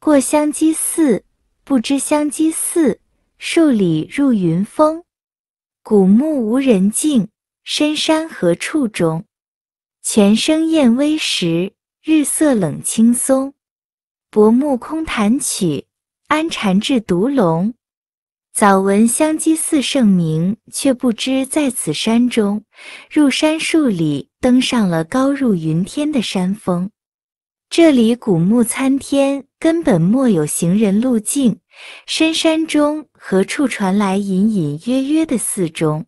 过香积寺，不知香积寺，数里入云峰。古木无人径，深山何处中？泉声咽微石，日色冷青松。薄暮空潭曲，安禅至独龙。早闻香积寺盛名，却不知在此山中。入山数里，登上了高入云天的山峰。这里古木参天，根本莫有行人路径。深山中何处传来隐隐约约的寺钟？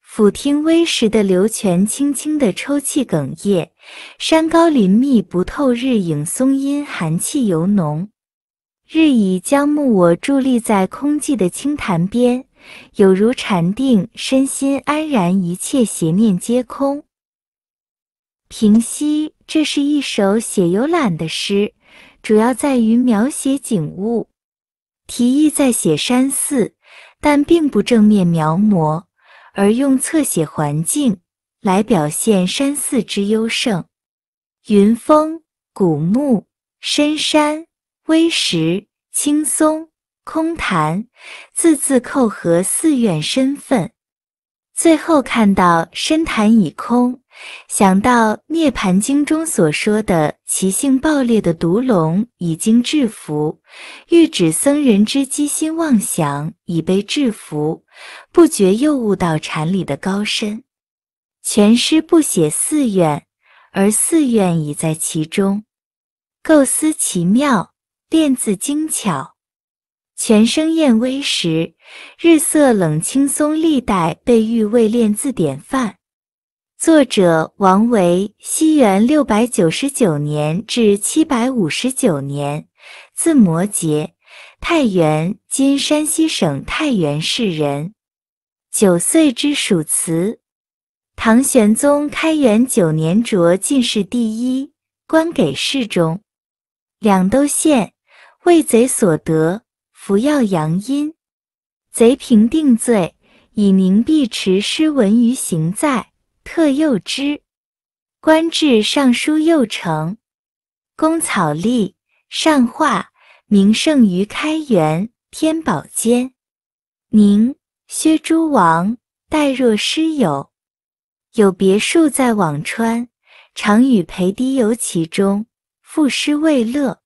俯听微时的流泉，轻轻的抽泣哽咽。山高林密，不透日影，松阴寒气尤浓。日已将暮，我伫立在空寂的清潭边，有如禅定，身心安然，一切邪念皆空。平息，这是一首写游览的诗，主要在于描写景物，提议在写山寺，但并不正面描摹，而用侧写环境来表现山寺之优胜。云峰、古木、深山、微石、青松、空潭，字字扣合寺院身份。最后看到深潭已空。想到《涅盘经》中所说的其性暴烈的毒龙已经制服，欲指僧人之机心妄想已被制服，不觉又悟到禅理的高深。全诗不写寺院，而寺院已在其中，构思奇妙，练字精巧。全声艳微时，日色冷青松，历代被誉为练字典范。作者王维，西元六百九十九年至七百五十九年，字摩诘，太原（今山西省太原市）人。九岁知属词。唐玄宗开元九年，着进士第一，官给事中。两都县为贼所得，服药阳阴。贼平定罪，以名壁持诗文于行在。特幼之，官至尚书右丞，工草隶，善画，名盛于开元、天宝间。宁薛诸王待若师友，有别墅在辋川，常与裴堤游其中，赋诗为乐。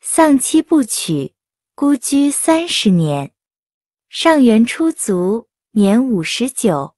丧妻不娶，孤居三十年。上元初卒，年五十九。